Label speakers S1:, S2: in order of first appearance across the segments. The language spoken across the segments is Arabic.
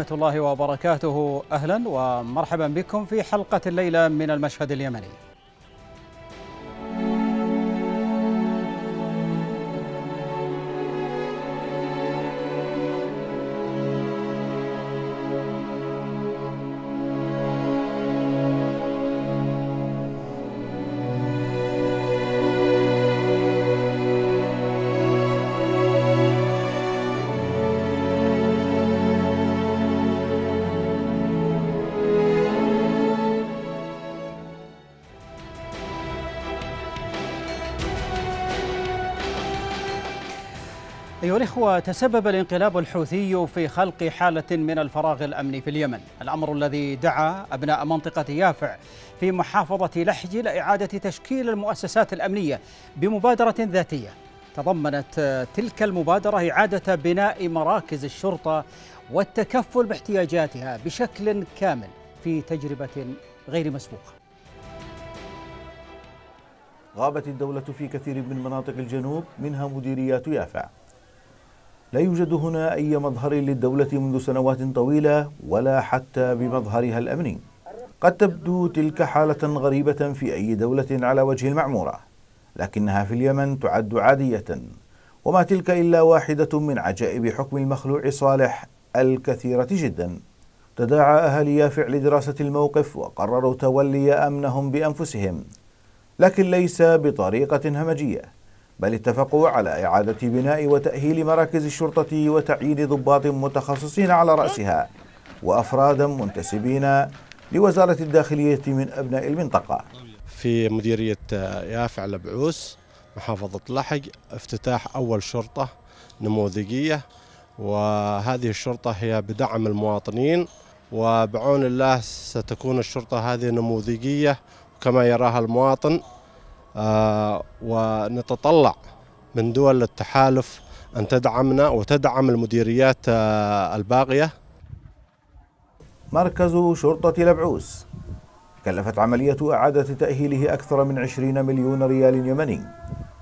S1: ورحمة الله وبركاته أهلا ومرحبا بكم في حلقة الليلة من المشهد اليمني أيها الإخوة تسبب الانقلاب الحوثي في خلق حالة من الفراغ الأمني في اليمن الأمر الذي دعا أبناء منطقة يافع في محافظة لحج لإعادة تشكيل المؤسسات الأمنية بمبادرة ذاتية تضمنت تلك المبادرة إعادة بناء مراكز الشرطة والتكفل باحتياجاتها بشكل كامل في تجربة غير مسبوقة
S2: غابت الدولة في كثير من مناطق الجنوب منها مديريات يافع لا يوجد هنا أي مظهر للدولة منذ سنوات طويلة ولا حتى بمظهرها الأمني قد تبدو تلك حالة غريبة في أي دولة على وجه المعمورة لكنها في اليمن تعد عادية وما تلك إلا واحدة من عجائب حكم المخلوع صالح الكثيرة جدا تداعى أهلي فعل دراسة الموقف وقرروا تولي أمنهم بأنفسهم لكن ليس بطريقة همجية بل اتفقوا على إعادة بناء وتأهيل مراكز الشرطة وتعيين ضباط متخصصين على رأسها وأفرادا منتسبين لوزارة الداخلية من أبناء المنطقة
S3: في مديرية
S2: يافع لبعوس محافظة لحج افتتاح أول شرطة نموذجية وهذه الشرطة هي بدعم المواطنين وبعون الله ستكون الشرطة هذه نموذجية كما يراها المواطن آه، ونتطلع من دول التحالف أن تدعمنا وتدعم المديريات آه، الباقية مركز شرطة لبعوس كلفت عملية إعادة تأهيله أكثر من 20 مليون ريال يمني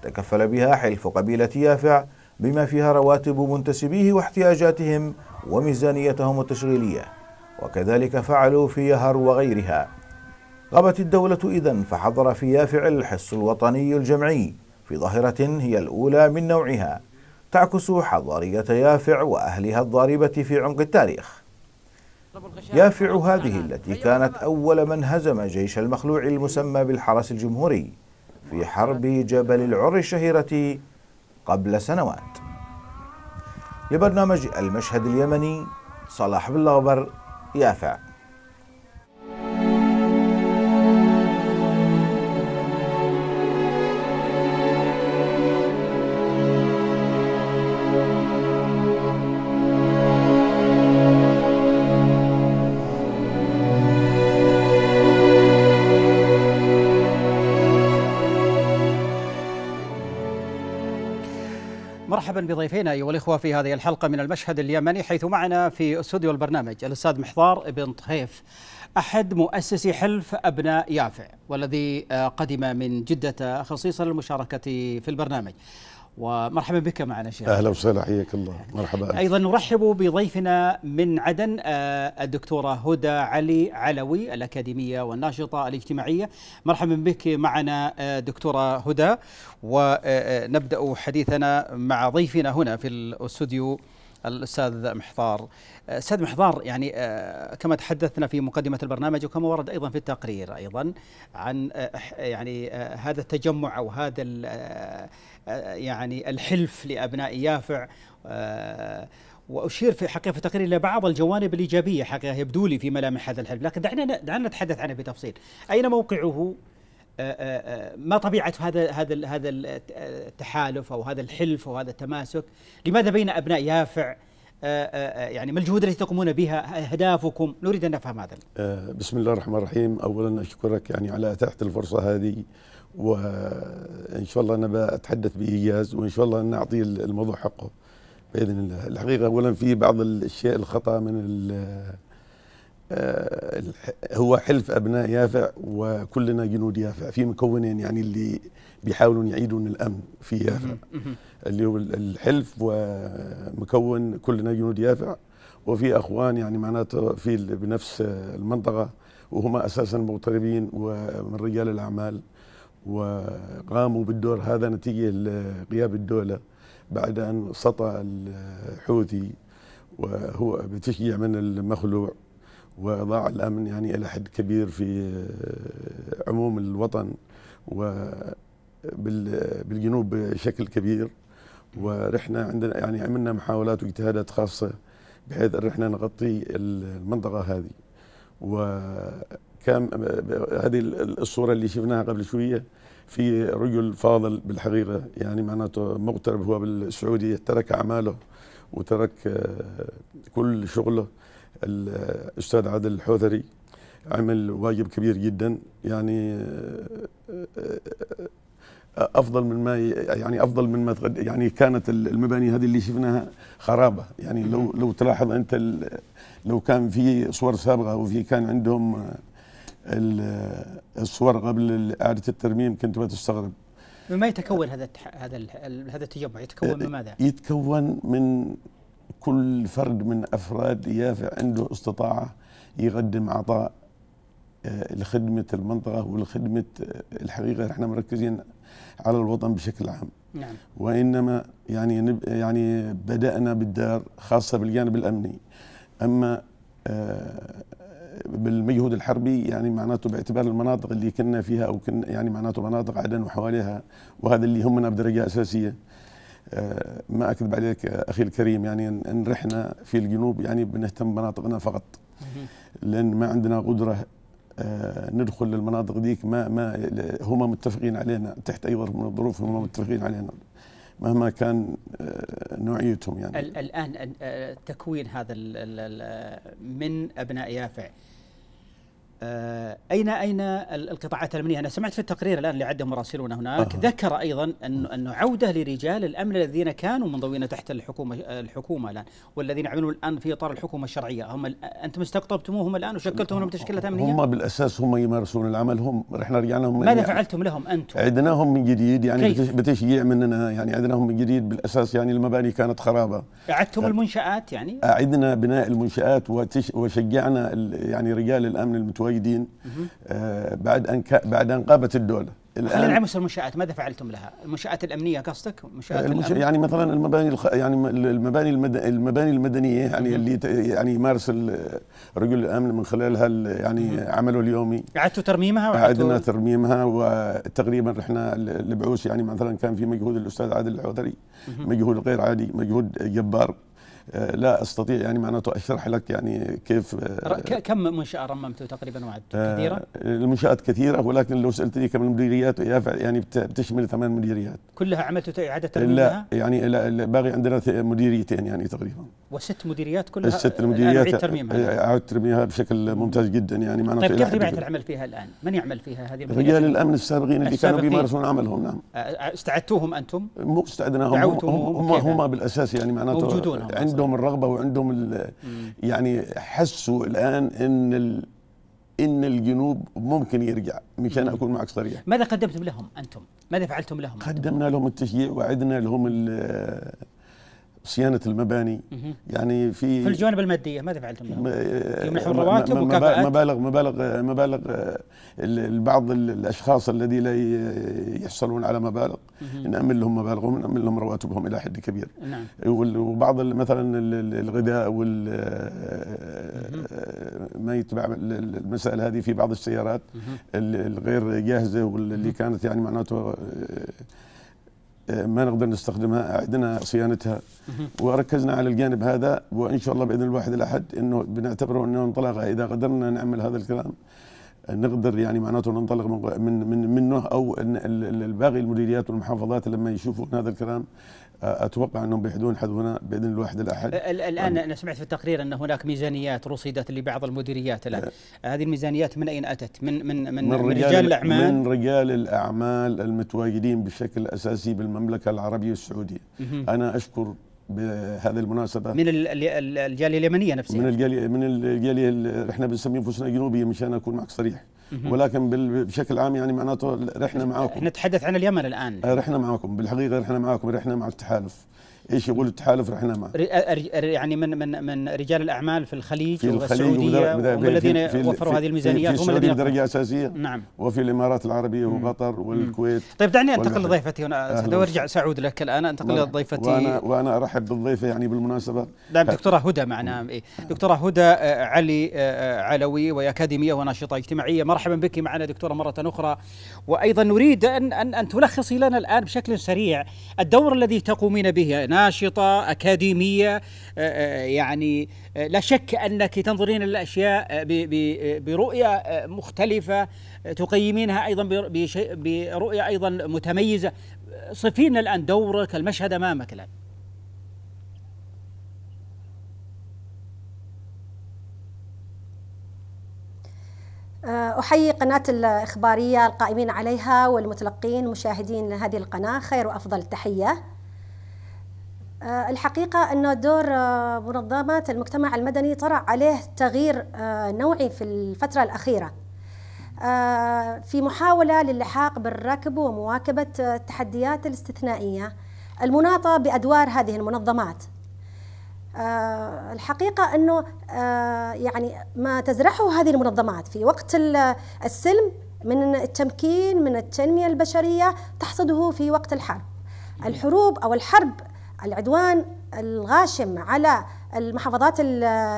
S2: تكفل بها حلف قبيلة يافع بما فيها رواتب منتسبيه واحتياجاتهم وميزانيتهم التشغيلية وكذلك فعلوا في يهر وغيرها غابت الدولة إذا فحضر في يافع الحس الوطني الجمعي في ظاهرة هي الأولى من نوعها تعكس حضارية يافع وأهلها الضاربة في عمق التاريخ يافع هذه التي كانت أول من هزم جيش المخلوع المسمى بالحرس الجمهوري في حرب جبل العر الشهيرة قبل سنوات لبرنامج المشهد اليمني صلاح بالغبر يافع
S1: بضيفينا ايها الاخوه في هذه الحلقه من المشهد اليمني حيث معنا في استوديو البرنامج الاستاذ محضار بن طهيف احد مؤسسي حلف ابناء يافع والذي آه، قدم من جده خصيصا للمشاركه في البرنامج. ومرحبا بك معنا شيخ اهلا وسهلا
S3: حياك الله مرحبا ايضا
S1: نرحب بضيفنا من عدن آه، الدكتوره هدى علي علوي الاكاديميه والناشطه الاجتماعيه مرحبا بك معنا آه، دكتوره هدى ونبدا آه، حديثنا مع ضيفنا هنا في الاستوديو الاستاذ محضار استاذ محضار يعني آه، كما تحدثنا في مقدمه البرنامج وكما ورد ايضا في التقرير ايضا عن آه، يعني آه، هذا التجمع او هذا يعني الحلف لابناء يافع واشير في حقيقه في التقرير الى بعض الجوانب الايجابيه حقيقه يبدو لي في ملامح هذا الحلف لكن دعنا دعنا نتحدث عنه بتفصيل اين موقعه آه، آه، آه، ما طبيعه هذا هذا هذا التحالف او هذا الحلف او هذا التماسك؟ لماذا بين ابناء يافع يعني ما الجهود التي تقومون بها اهدافكم؟ نريد ان نفهم هذا.
S3: بسم الله الرحمن الرحيم، اولا اشكرك يعني على اتاحه الفرصه هذه وان شاء الله انا بتحدث بايجاز وان شاء الله نعطي الموضوع حقه باذن الله. الحقيقه اولا في بعض الاشياء الخطا من آه، هو حلف ابناء يافع وكلنا جنود يافع في مكونين يعني اللي بيحاولوا يعيدوا الامن في يافع اللي هو الحلف ومكون كلنا جنود يافع وفي اخوان يعني معناته في بنفس المنطقه وهما اساسا مغتربين ومن رجال الاعمال وقاموا بالدور هذا نتيجه لغياب الدوله بعد ان سطى الحوثي وهو بتشجيع من المخلوع وضاع الامن يعني الى حد كبير في عموم الوطن و بالجنوب بشكل كبير ورحنا عندنا يعني عملنا محاولات واجتهادات خاصه بحيث ان احنا نغطي المنطقه هذه وكان هذه الصوره اللي شفناها قبل شويه في رجل فاضل بالحقيقه يعني معناته مغترب هو بالسعوديه ترك اعماله وترك كل شغله الاستاذ عادل الحوثري عمل واجب كبير جدا يعني افضل من ما يعني افضل من ما يعني كانت المباني هذه اللي شفناها خرابه يعني لو لو تلاحظ انت لو كان في صور سابقه وفي كان عندهم الصور قبل اعاده الترميم كنت ما تستغرب
S1: مما يتكون هذا هذا هذا التجمع يتكون من ماذا؟
S3: يتكون من كل فرد من أفراد يافع عنده استطاعة يقدم عطاء آه، لخدمة المنطقة ولخدمة آه، الحقيقة احنا مركزين على الوطن بشكل عام نعم. وإنما يعني يعني بدأنا بالدار خاصة بالجانب الأمني أما آه، بالمجهود الحربي يعني معناته باعتبار المناطق اللي كنا فيها أو كنا يعني معناته مناطق عدن وحواليها وهذا اللي يهمنا بدرجة أساسية آه، ما اكذب عليك آه، اخي الكريم يعني ان رحنا في الجنوب يعني بنهتم بمناطقنا فقط لان ما عندنا قدره آه، ندخل للمناطق ديك ما ما هم متفقين علينا تحت اي ظرف من الظروف هم متفقين علينا مهما كان نوعيتهم
S1: يعني الان تكوين هذا من ابناء يافع آه، اين اين القطاعات الامنيه؟ انا سمعت في التقرير الان اللي عده مراسلون هناك آه. ذكر ايضا انه انه عوده لرجال الامن الذين كانوا منضوين تحت الحكومه الحكومه الان والذين يعملون الان في اطار الحكومه الشرعيه هم انتم استقطبتموهم الان وشكلتم لهم تشكيلات امنيه؟ هم
S3: بالاساس هم يمارسون العمل هم احنا رجعنا لهم ماذا يعني
S1: فعلتم لهم انتم؟
S3: عدناهم من جديد يعني كيف؟ بتشجيع مننا يعني عدناهم من جديد بالاساس يعني المباني كانت خرابه
S1: اعدتم المنشات يعني؟
S3: اعدنا بناء المنشات وشجعنا يعني رجال الامن المتواجدين الموحدين آه، بعد ان بعد ان قامت الدوله خلينا نعمس
S1: المنشات ماذا فعلتم لها؟ المنشات الامنيه قصدك؟ المنشات الأمن... يعني مثلا
S3: المباني الخ... يعني المباني المد... المباني المدنيه يعني اللي ت... يعني يمارس رجل الامن من خلالها ال... يعني عمله اليومي
S1: اعدتوا ترميمها؟ اعدنا
S3: ترميمها وتقريبا رحنا البعوث يعني مثلا كان في مجهود الاستاذ عادل العوذري مجهود غير عادي مجهود جبار آه، لا استطيع يعني معناته اشرح لك يعني كيف آه،
S1: كم منشاه رممته تقريبا وعد آه، كثيره؟
S3: المنشات كثيره ولكن لو سالتني كم المديريات يعني بتشمل ثمان مديريات
S1: كلها عملت اعاده ترميمها؟ لا
S3: يعني لا باقي عندنا مديريتين يعني تقريبا
S1: وست مديريات كلها الست المديريات اعيد ترميمها
S3: يعني ترميمها بشكل ممتاز جدا يعني معناته طيب كيف طبيعه العمل
S1: فيها الان؟ من يعمل فيها هذه المديريات؟ رجال الامن السابقين اللي السابقين كانوا بيمارسون
S3: عملهم نعم استعدتوهم انتم؟ مو استعدناهم هم هم, هم, بالاساس يعني معناته موجودون عندهم عندهم الرغبه وعندهم يعني حسوا الان ان ال ان الجنوب ممكن يرجع مشان اكون معك صريح
S1: ماذا قدمتم لهم انتم؟ ماذا فعلتم لهم؟
S3: قدمنا لهم التشجيع وعدنا لهم صيانه المباني يعني في في الجوانب
S1: الماديه ماذا فعلتم؟ يمنحون الرواتب وكفاءات
S3: مبالغ مبالغ مبالغ البعض الاشخاص الذي لا يحصلون على مبالغ نامن لهم مبالغهم نامن لهم رواتبهم الى حد كبير نعم وبعض مثلا الغذاء وال ما يتبع المسائل هذه في بعض السيارات الغير جاهزه واللي كانت يعني معناته آه، ما نقدر نستخدمها اعدنا صيانتها وركزنا على الجانب هذا وان شاء الله باذن الواحد الاحد انه بنعتبره انه انطلاقه اذا قدرنا نعمل هذا الكلام نقدر يعني معناته ننطلق من من منه او الباقي المديريات والمحافظات لما يشوفوا هذا الكلام اتوقع انهم بيحدون حذونا باذن الواحد الاحد
S1: الان انا سمعت في التقرير ان هناك ميزانيات رصدت لبعض المديريات الان هذه الميزانيات من اين اتت من من من, من رجال, رجال الاعمال
S3: من رجال الاعمال المتواجدين بشكل اساسي بالمملكه العربيه السعوديه انا اشكر بهذه المناسبة من
S1: الجالية اليمنية
S3: نفسها من الجالية من الجالية احنا بنسمي انفسنا جنوبية مشان اكون معك صريح ولكن بشكل عام يعني معناته رحنا معاكم نتحدث عن اليمن الان رحنا معاكم بالحقيقه رحنا معاكم رحنا مع التحالف ايش يقول التحالف رحنا معه
S1: يعني من من من رجال الاعمال في الخليج في والسعوديه هم الذين وفروا في هذه الميزانيات في هم الذين بدرجه
S3: اساسيه نعم وفي الامارات العربيه وقطر والكويت طيب دعني انتقل لضيفتي هنا وارجع
S1: ساعود لك الان انتقل لضيفتي وانا وانا ارحب بالضيفه يعني بالمناسبه نعم دكتوره هدى معنا إيه دكتوره هدى آه، علي آه، آه، علوي وهي اكاديميه وناشطه اجتماعيه مرحبا بك معنا دكتوره مره اخرى وايضا نريد ان ان, أن تلخصي لنا الان بشكل سريع الدور الذي تقومين به ناشطه اكاديميه آه، آه، يعني آه، لا شك انك تنظرين للاشياء برؤيه مختلفه تقيمينها ايضا برؤيه ايضا متميزه صفينا الان دورك المشهد امامك الان
S4: أحيي قناة الإخبارية القائمين عليها والمتلقين مشاهدين هذه القناة خير وأفضل تحية آه، الحقيقة أن دور آه، منظمات المجتمع المدني طرأ عليه تغيير آه، نوعي في الفترة الأخيرة في محاولة للحاق بالركب ومواكبة التحديات الاستثنائية المناطة بأدوار هذه المنظمات الحقيقة أنه يعني ما تزرعه هذه المنظمات في وقت السلم من التمكين من التنمية البشرية تحصده في وقت الحرب الحروب أو الحرب العدوان الغاشم على المحافظات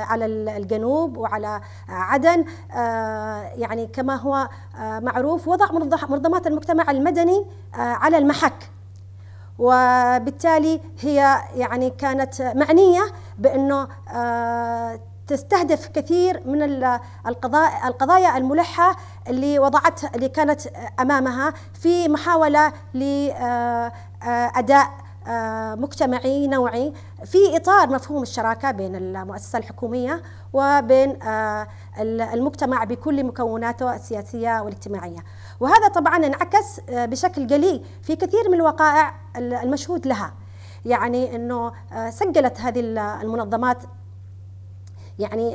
S4: على الجنوب وعلى عدن آه، يعني كما هو آه، معروف وضع منظمات المجتمع المدني آه، على المحك وبالتالي هي يعني كانت معنيه بانه تستهدف كثير من القضايا الملحة اللي وضعت اللي كانت أمامها في محاولة لأداء آه، مجتمعي نوعي في إطار مفهوم الشراكة بين المؤسسة الحكومية وبين آه، المجتمع بكل مكوناته السياسية والاجتماعية وهذا طبعا انعكس آه، بشكل جلي في كثير من الوقائع المشهود لها يعني أنه سجلت هذه المنظمات يعني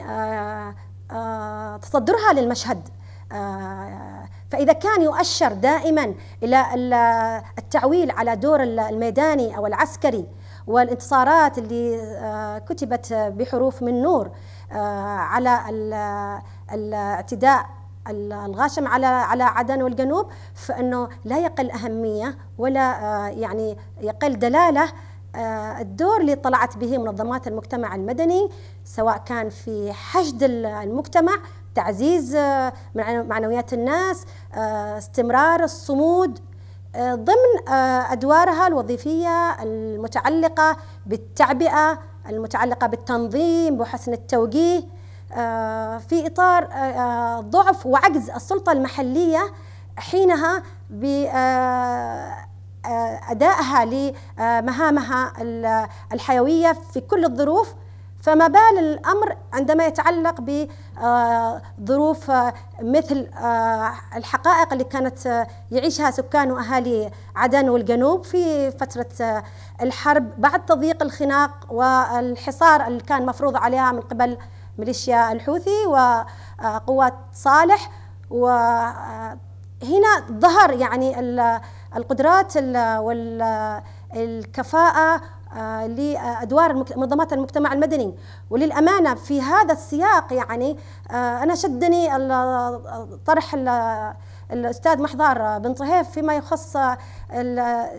S4: تصدرها للمشهد آه، فإذا كان يؤشر دائما إلى التعويل على دور الميداني أو العسكري والانتصارات اللي آه، كتبت بحروف من نور آه، على الاعتداء الغاشم على على عدن والجنوب فانه لا يقل اهميه ولا يعني يقل دلاله الدور اللي طلعت به منظمات المجتمع المدني سواء كان في حشد المجتمع تعزيز آه، معنويات الناس آه، استمرار الصمود آه، ضمن ادوارها الوظيفيه المتعلقه بالتعبئه المتعلقه بالتنظيم وحسن التوجيه في اطار ضعف وعجز السلطه المحليه حينها بادائها لمهامها الحيويه في كل الظروف فما بال الأمر عندما يتعلق بظروف آه، آه، مثل آه، الحقائق اللي كانت يعيشها سكان وأهالي عدن والجنوب في فترة الحرب بعد تضييق الخناق والحصار اللي كان مفروض عليها من قبل ميليشيا الحوثي وقوات صالح وهنا ظهر يعني القدرات والكفاءة آه، لادوار منظمات المجتمع المدني وللامانه في هذا السياق يعني آه، انا شدني طرح الاستاذ محضار بن طهيف فيما يخص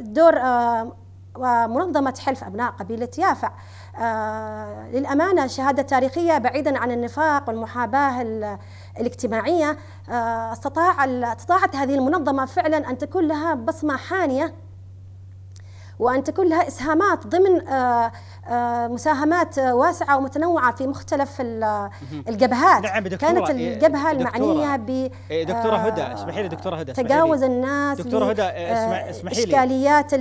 S4: دور آه، ومنظمة حلف أبناء قبيلة يافع آه للأمانة شهادة تاريخية بعيدا عن النفاق والمحاباة الاجتماعية آه استطاع استطاعت هذه المنظمة فعلا أن تكون لها بصمة حانية وأن تكون لها إسهامات ضمن آه، آه، مساهمات واسعة ومتنوعة في مختلف الجبهات نعم دكتورة كانت إيه، الجبهة دكتورة. المعنية ب إيه، دكتورة آه،
S1: هدى اسمحي لي دكتورة هدى تجاوز الناس دكتورة هدى اسمحي لي
S4: إشكاليات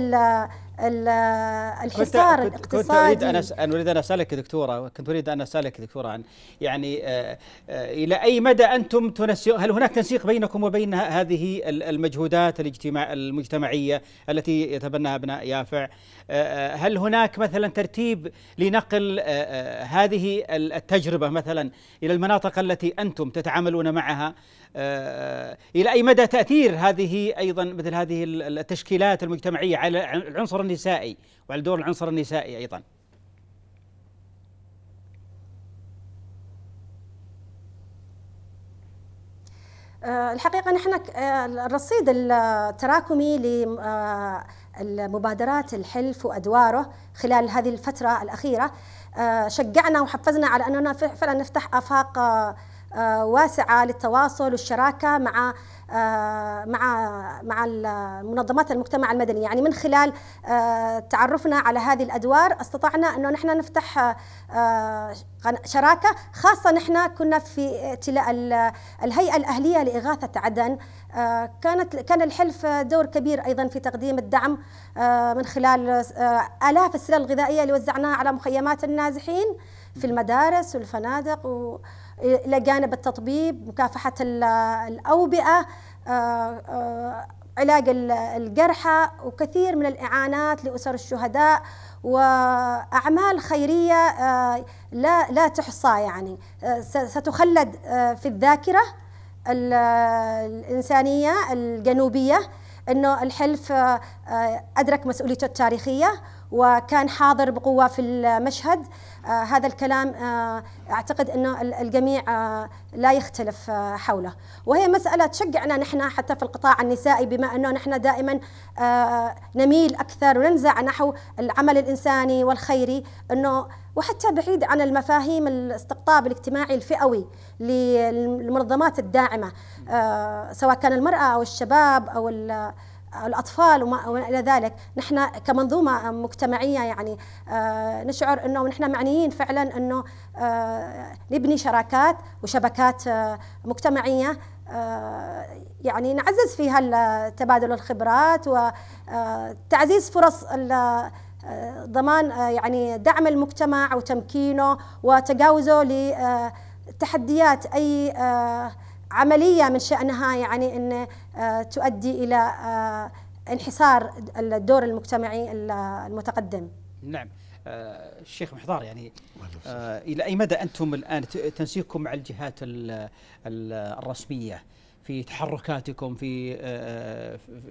S4: الحصار الاقتصادي كنت اريد ان
S1: انا اريد ان اسالك دكتوره كنت اريد ان اسالك دكتوره عن يعني آآ آه، آآ آه، الى اي مدى انتم تنسق هل هناك تنسيق بينكم وبين هذه المجهودات الاجتماع المجتمعيه التي يتبناها ابناء يافع آه، هل هناك مثلا ترتيب لنقل هذه التجربه مثلا الى المناطق التي انتم تتعاملون معها الى اي مدى تاثير هذه ايضا مثل هذه التشكيلات المجتمعيه على العنصر النسائي وعلى دور العنصر النسائي ايضا
S4: آه، الحقيقه نحن آه، الرصيد التراكمي آه، لمبادرات الحلف وادواره خلال هذه الفتره الاخيره شجعنا وحفزنا على اننا فعلا نفتح افاق آه، واسعه للتواصل والشراكه مع آه، مع مع منظمات المجتمع المدني يعني من خلال آه، تعرفنا على هذه الادوار استطعنا انه نحن نفتح شراكه خاصه نحن كنا في الهيئه الاهليه لاغاثه عدن كانت كان الحلف دور كبير ايضا في تقديم الدعم من خلال الاف السلال الغذائيه اللي وزعناها على مخيمات النازحين في المدارس والفنادق و الى جانب التطبيب مكافحه الاوبئه آه، آه، علاج الجرحى وكثير من الاعانات لاسر الشهداء واعمال خيريه آه، لا لا تحصى يعني ستخلد في الذاكره الانسانيه الجنوبيه انه الحلف ادرك مسؤوليته التاريخيه وكان حاضر بقوه في المشهد آه، هذا الكلام آه، اعتقد انه الجميع آه، لا يختلف حوله وهي مساله تشجعنا نحن حتى في القطاع النسائي بما انه نحن دائما نميل اكثر وننزع نحو العمل الانساني والخيري انه وحتى بعيد عن المفاهيم الاستقطاب الاجتماعي الفئوي للمنظمات الداعمه سواء كان المراه او الشباب او الأطفال وما الى ذلك نحن كمنظومة مجتمعية يعني آه، نشعر أنه نحن معنيين فعلا أنه آه، نبني شراكات وشبكات آه، مجتمعية يعني نعزز فيها تبادل الخبرات وتعزيز فرص ضمان يعني دعم المجتمع وتمكينه وتجاوزه لتحديات أي عملية من شأنها يعني أن آه، تؤدي الى آه، انحسار الدور المجتمعي المتقدم.
S1: نعم. آه، الشيخ محضار يعني الى اي مدى انتم الان تنسيقكم مع الجهات الرسميه في تحركاتكم آه، آه، في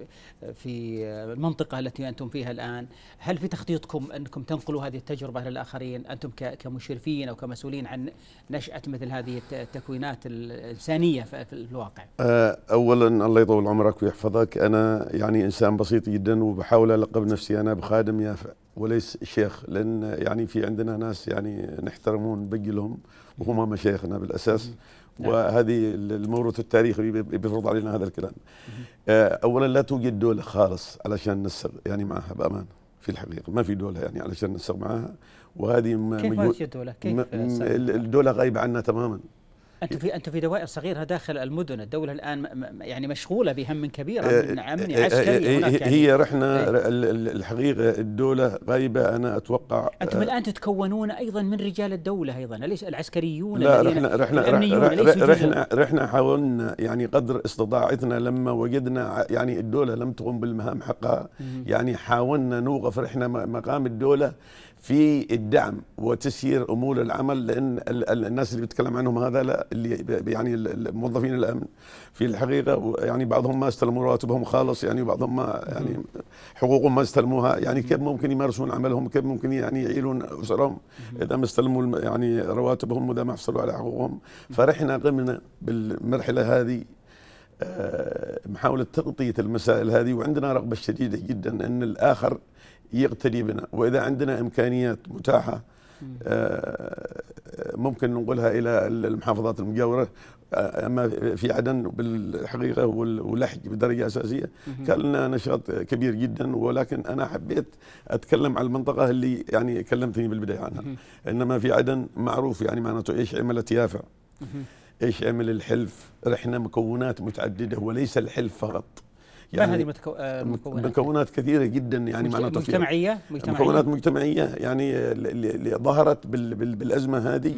S1: في المنطقة التي أنتم فيها الآن هل في تخطيطكم أنكم تنقلوا هذه التجربة للآخرين أنتم كمشرفين أو كمسؤولين عن نشأة مثل هذه التكوينات الإنسانية في الواقع
S3: آه، أولا الله يطول عمرك ويحفظك أنا يعني إنسان بسيط جدا وبحاول ألقب نفسي أنا بخادم يافع وليس شيخ لان يعني في عندنا ناس يعني نحترمهم نبقي لهم وهم مشايخنا بالاساس وهذه نعم. الموروث التاريخي بيفرض علينا هذا الكلام آه، اولا لا توجد دوله خالص علشان نسر يعني معها بامان في الحقيقه ما في دوله يعني علشان نسر معها وهذه كيف ما في دوله؟ كيف الدوله غايبه عنا تماما
S1: انتم في انتم في دوائر صغيره داخل المدن الدوله الان يعني مشغوله بهم كبير آه، من امن آه، آه، عسكري هناك يعني هي
S3: رحنا إيه. الحقيقه الدوله غايبه انا اتوقع انتم
S1: الان تتكونون ايضا من رجال الدوله ايضا اليس العسكريون لا رحنا رحنا رحنا
S3: رحنا حاولنا يعني قدر استطاعتنا لما وجدنا يعني الدوله لم تقم بالمهام حقها يعني حاولنا نوقف رحنا مقام الدوله في الدعم وتسيير امور العمل لان الناس اللي بيتكلم عنهم هذا لا اللي يعني موظفين الامن في الحقيقه يعني بعضهم ما استلموا رواتبهم خالص يعني وبعضهم ما يعني حقوقهم ما استلموها يعني كيف ممكن يمارسون عملهم كيف ممكن يعني يعيلون اسرهم اذا ما استلموا يعني رواتبهم واذا ما حصلوا على حقوقهم فرحنا قمنا بالمرحله هذه آه، محاولة تغطية المسائل هذه وعندنا رغبة شديدة جدا أن الآخر يقتدي بنا وإذا عندنا إمكانيات متاحة آه، ممكن ننقلها إلى المحافظات المجاورة آه، أما في عدن بالحقيقة واللحج بدرجة أساسية كان لنا نشاط كبير جدا ولكن أنا حبيت أتكلم على المنطقة اللي يعني كلمتني بالبداية عنها إنما في عدن معروف يعني معناته إيش عملت يافع إيش عمل الحلف رحنا مكونات متعددة وليس الحلف فقط يعني ما هذه متكو... آه، مكونات, مكونات كثيره جدا يعني معناتها مجتمعيه مجتمعيه مكونات مجتمعيه يعني اللي ظهرت بالازمه هذه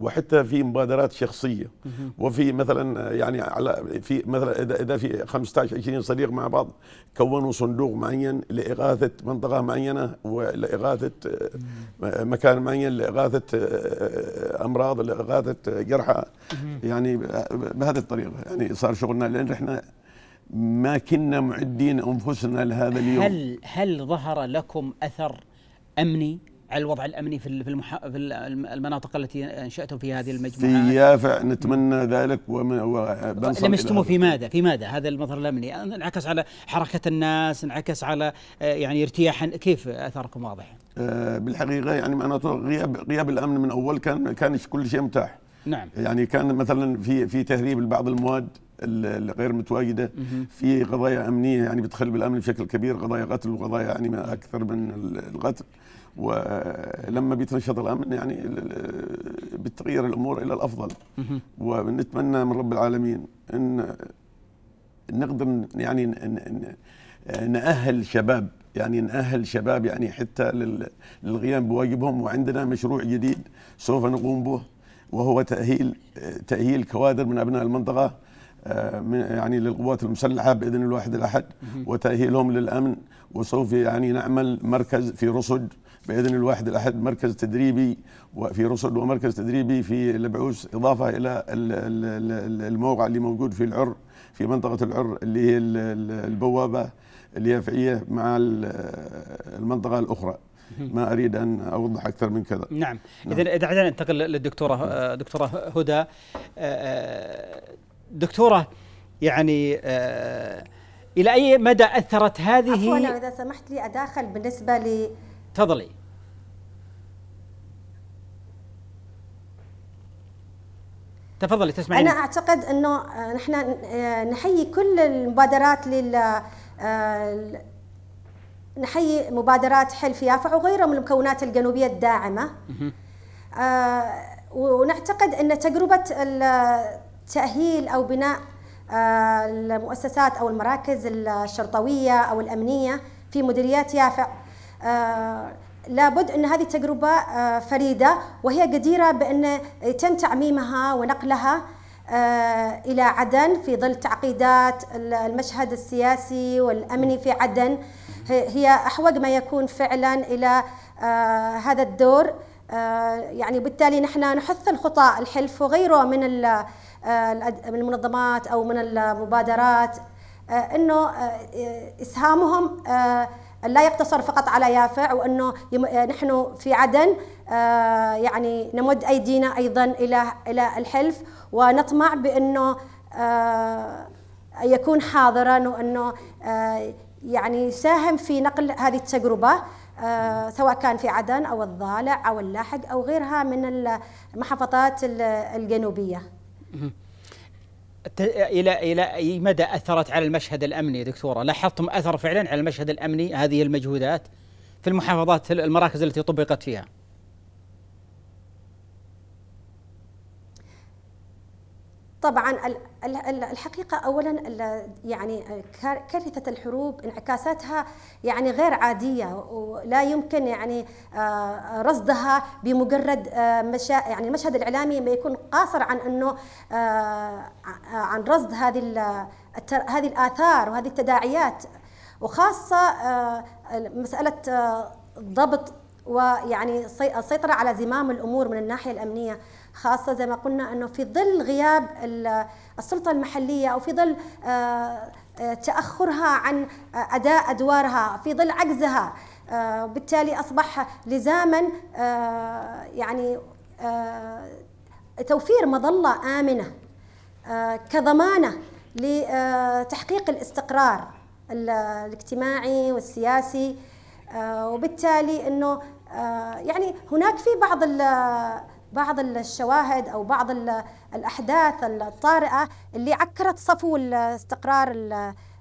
S3: وحتى في مبادرات شخصيه وفي مثلا يعني على في مثلا اذا اذا في 15 20 صديق مع بعض كونوا صندوق معين لاغاثه منطقه معينه ولاغاثه آه، مكان معين لاغاثه آه، امراض لاغاثه جرحى يعني بهذه الطريقه يعني صار شغلنا لان احنا ما كنا معدين انفسنا لهذا اليوم هل
S1: هل ظهر لكم اثر امني على الوضع الامني في في المناطق التي انشاتم في هذه المجموعه
S3: في يافع نتمنى ذلك وبنصل
S1: لمستموا في ماذا في ماذا هذا المظهر الامني انعكس على حركه الناس انعكس على آه، يعني ارتياح كيف اثركم واضح
S3: آه، بالحقيقه يعني معناته غياب غياب الامن من اول كان كان كل شيء متاح نعم يعني كان مثلا في في تهريب لبعض المواد الغير متواجده في قضايا امنيه يعني بتخل بالامن بشكل كبير قضايا قتل وقضايا يعني ما اكثر من القتل ولما بيتنشط الامن يعني بتغير الامور الى الافضل ونتمنى من رب العالمين ان نقدر يعني نأهل شباب يعني نأهل شباب يعني حتى للقيام بواجبهم وعندنا مشروع جديد سوف نقوم به وهو تأهيل تأهيل كوادر من أبناء المنطقة يعني للقوات المسلحه باذن الواحد الاحد وتاهيلهم للامن وسوف يعني نعمل مركز في رصد باذن الواحد الاحد مركز تدريبي وفي رصد ومركز تدريبي في البعوث اضافه الى الموقع اللي موجود في العر في منطقه العر اللي هي البوابه اليافعيه مع المنطقه الاخرى ما اريد ان اوضح اكثر من كذا نعم,
S1: نعم. اذا اذا ننتقل للدكتوره آه، دكتوره هدى آه، آه، دكتوره يعني آه الى اي مدى اثرت هذه عفوا اذا
S4: سمحت لي اداخل بالنسبه ل
S1: تفضلي تفضلي تسمعين انا
S4: اعتقد انه آه، نحن آه، نحيي كل المبادرات لل آه، نحيي مبادرات حلف يافع وغيرها من المكونات الجنوبيه الداعمه ونعتقد ان تجربه تأهيل أو بناء آه، المؤسسات أو المراكز الشرطوية أو الأمنية في مديريات يافع آه، لابد أن هذه التجربة آه، فريدة وهي قديرة بأن يتم تعميمها ونقلها إلى عدن في ظل تعقيدات المشهد السياسي والأمني في عدن هي أحوج ما يكون فعلا إلى هذا الدور يعني بالتالي نحن نحث الخطى الحلف وغيره من آه، من المنظمات او من المبادرات آه، انه آه، اسهامهم لا يقتصر فقط على يافع وانه نحن في عدن يعني نمد ايدينا ايضا الى الى الحلف ونطمع بانه يكون حاضرا وانه يعني يساهم في نقل هذه التجربه سواء كان في عدن او الضالع او اللاحق او غيرها من المحافظات الجنوبيه
S1: الى الى اي مدى اثرت على المشهد الامني دكتوره؟ لاحظتم اثر فعلا على المشهد الامني هذه المجهودات في المحافظات المراكز التي طبقت فيها؟
S4: طبعا الحقيقة أولا يعني كارثة الحروب انعكاساتها يعني غير عادية ولا يمكن يعني آه، رصدها بمجرد آه، مشا يعني المشهد الإعلامي ما يكون قاصر عن أنه آه، عن رصد هذه هذه الآثار وهذه التداعيات وخاصة مسألة ضبط ويعني السيطرة على زمام الأمور من الناحية الأمنية خاصة زي ما قلنا أنه في ظل غياب السلطة المحلية أو في ظل آه، آه، تأخرها عن آه، أداء أدوارها في ظل عجزها بالتالي أصبح لزاما يعني توفير مظلة آمنة كضمانة لتحقيق الاستقرار الاجتماعي والسياسي وبالتالي انه يعني هناك في بعض بعض الشواهد او بعض الاحداث الطارئه اللي عكرت صفو استقرار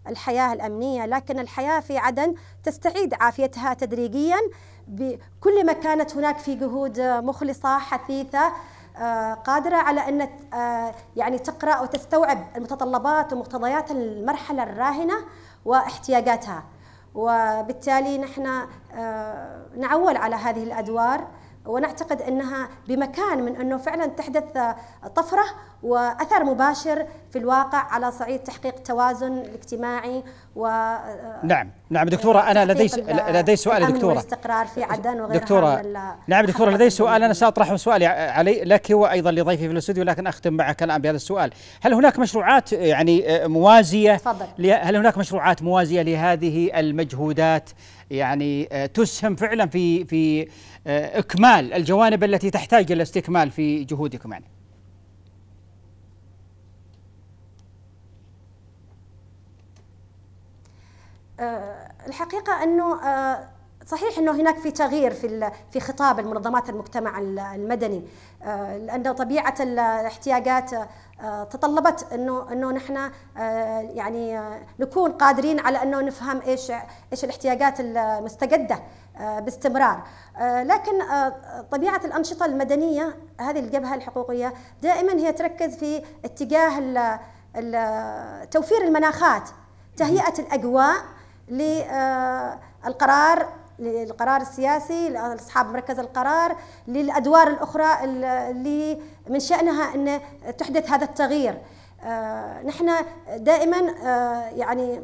S4: الحياه الامنيه، لكن الحياه في عدن تستعيد عافيتها تدريجيا بكل ما كانت هناك في جهود مخلصه حثيثه آه، قادرة على أن آه، يعني تقرأ وتستوعب المتطلبات ومقتضيات المرحلة الراهنة واحتياجاتها وبالتالي نحن آه، نعول على هذه الأدوار ونعتقد انها بمكان من انه فعلا تحدث طفره واثر مباشر في الواقع على صعيد تحقيق التوازن الاجتماعي و
S1: نعم نعم دكتوره انا لدي لدي سؤال دكتوره الاستقرار
S4: في عدن وغيرها دكتوره
S1: نعم دكتوره لدي سؤال انا ساطرحه سؤالي علي لك وايضا لضيفي في الاستوديو لكن اختم معك الان بهذا السؤال هل هناك مشروعات يعني آه، موازيه تفضل. هل هناك مشروعات موازيه لهذه المجهودات يعني آه، تسهم فعلا في في آه، اكمال الجوانب التي تحتاج الى استكمال في جهودكم يعني
S4: آه، الحقيقه انه آه، صحيح انه هناك في تغيير في في خطاب المنظمات المجتمع المدني آه، لأن طبيعه الاحتياجات تطلبت انه انه نحن يعني نكون قادرين على انه نفهم ايش ايش الاحتياجات المستجده باستمرار لكن طبيعه الانشطه المدنيه هذه الجبهه الحقوقيه دائما هي تركز في اتجاه توفير المناخات تهيئه الاجواء للقرار آه، للقرار السياسي لاصحاب مركز القرار للادوار الاخرى اللي من شانها ان تحدث هذا التغيير آه، نحن دائما آه، يعني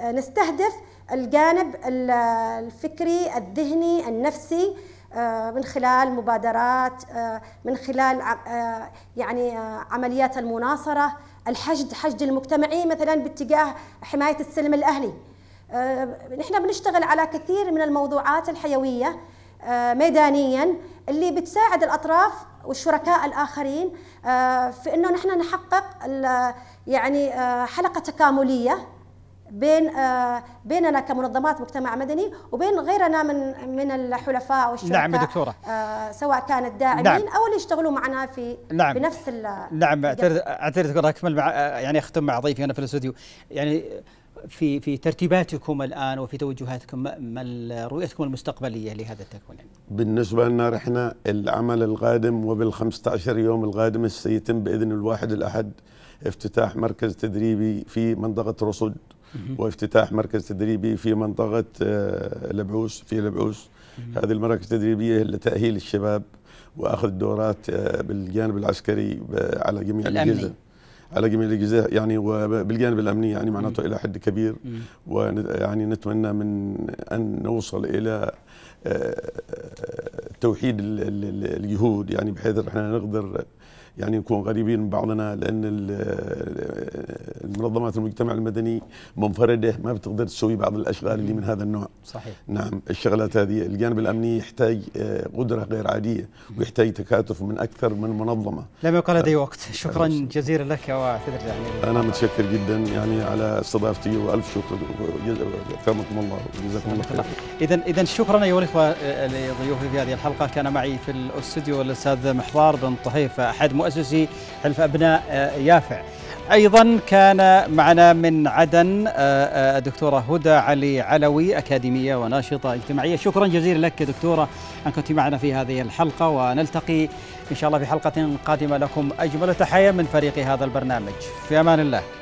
S4: نستهدف الجانب الفكري الذهني النفسي من خلال مبادرات من خلال يعني عمليات المناصره الحشد حشد المجتمعي مثلا باتجاه حمايه السلم الاهلي آه، نحن بنشتغل على كثير من الموضوعات الحيويه آه، ميدانيا اللي بتساعد الاطراف والشركاء الاخرين آه، في انه نحن نحقق يعني حلقه تكامليه بين بيننا كمنظمات مجتمع مدني وبين غيرنا من من الحلفاء والشركاء نعم دكتوره سواء كانت داعمين نعم او اللي يشتغلوا معنا في نعم بنفس
S1: نعم اعتذر اعتذر دكتوره اكمل مع يعني اختم مع ضيفي انا في الاستوديو يعني في في ترتيباتكم الان وفي توجهاتكم ما رؤيتكم المستقبليه لهذا التكوين؟
S3: بالنسبه لنا احنا العمل القادم وبال 15 يوم القادم سيتم باذن الواحد الاحد افتتاح مركز تدريبي في منطقه رصد وافتتاح مركز تدريبي في منطقه آه، لبعوس في لبعوس هذه المراكز التدريبيه لتاهيل الشباب واخذ دورات آه، بالجانب العسكري آه، على جميع الاجهزه على جميع الاجزاء يعني وبالجانب الامني يعني معناته الى حد كبير ويعني نتمنى من ان نوصل الى توحيد الجهود يعني بحيث احنا نقدر يعني نكون غريبين من بعضنا لان المنظمات المجتمع المدني منفرده ما بتقدر تسوي بعض الاشغال اللي من هذا النوع صحيح نعم الشغلات هذه الجانب الامني يحتاج آه، قدره غير عاديه ويحتاج تكاتف من اكثر من منظمه
S1: لم يقل لدي وقت شكرا جزيلا لك واعتذر يعني
S3: انا متشكر جدا يعني على استضافتي والف شكر اكرمكم الله وجزاكم الله خير
S1: اذا اذا شكرا ايها الاخوه آه، لضيوفي في هذه الحلقه كان معي في الاستوديو الاستاذ محضار بن طهيف احد مؤسس مؤسسي حلف أبناء آه، يافع أيضا كان معنا من عدن آه، آه، الدكتورة هدى علي علوي أكاديمية وناشطة اجتماعية شكرا جزيلا لك دكتورة أن كنت معنا في هذه الحلقة ونلتقي إن شاء الله في حلقة قادمة لكم أجمل تحية من فريق هذا البرنامج في أمان الله